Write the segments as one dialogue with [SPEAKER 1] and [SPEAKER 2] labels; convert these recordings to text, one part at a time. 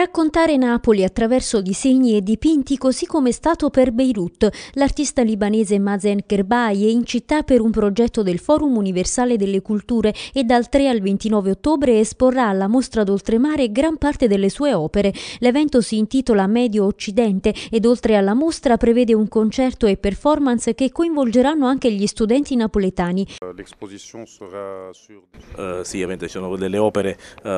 [SPEAKER 1] Raccontare Napoli attraverso disegni e dipinti così come è stato per Beirut, l'artista libanese Mazen Kerbai è in città per un progetto del Forum Universale delle Culture e dal 3 al 29 ottobre esporrà alla mostra d'oltremare gran parte delle sue opere. L'evento si intitola Medio Occidente ed oltre alla mostra prevede un concerto e performance che coinvolgeranno anche gli studenti napoletani.
[SPEAKER 2] L'esposizione sarà su... Uh, sì, ovviamente ci sono delle opere uh,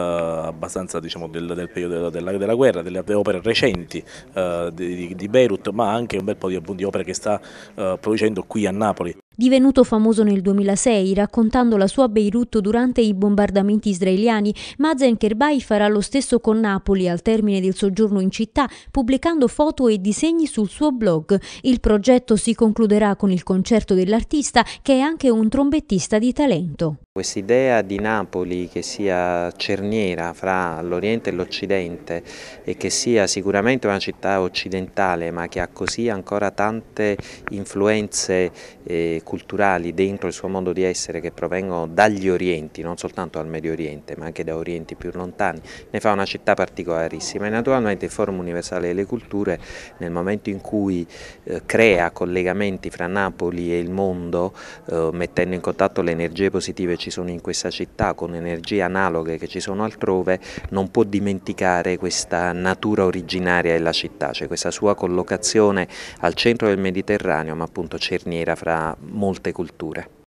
[SPEAKER 2] abbastanza diciamo, del, del periodo della della guerra, delle opere recenti eh, di, di, Beirut, ma anche un bel po' di, di opere che sta eh, producendo qui a Napoli.
[SPEAKER 1] Divenuto famoso nel 2006, raccontando la sua Beirut durante i bombardamenti israeliani, Mazen Kerbai farà lo stesso con Napoli al termine del soggiorno in città, pubblicando foto e disegni sul suo blog. Il progetto si concluderà con il concerto dell'artista, che è anche un trombettista di talento.
[SPEAKER 3] Questa idea di Napoli che sia cerniera fra l'Oriente e l'Occidente e che sia sicuramente una città occidentale ma che ha così ancora tante influenze eh, culturali dentro il suo modo di essere che provengono dagli orienti, non soltanto dal Medio Oriente ma anche da orienti più lontani, ne fa una città particolarissima e naturalmente il Forum Universale delle Culture nel momento in cui eh, crea collegamenti fra Napoli e il mondo eh, mettendo in contatto le energie positive che ci sono in questa città con energie analoghe che ci sono altrove non può dimenticare questa natura originaria della città, cioè questa sua collocazione al centro del Mediterraneo ma appunto cerniera fra molte culture.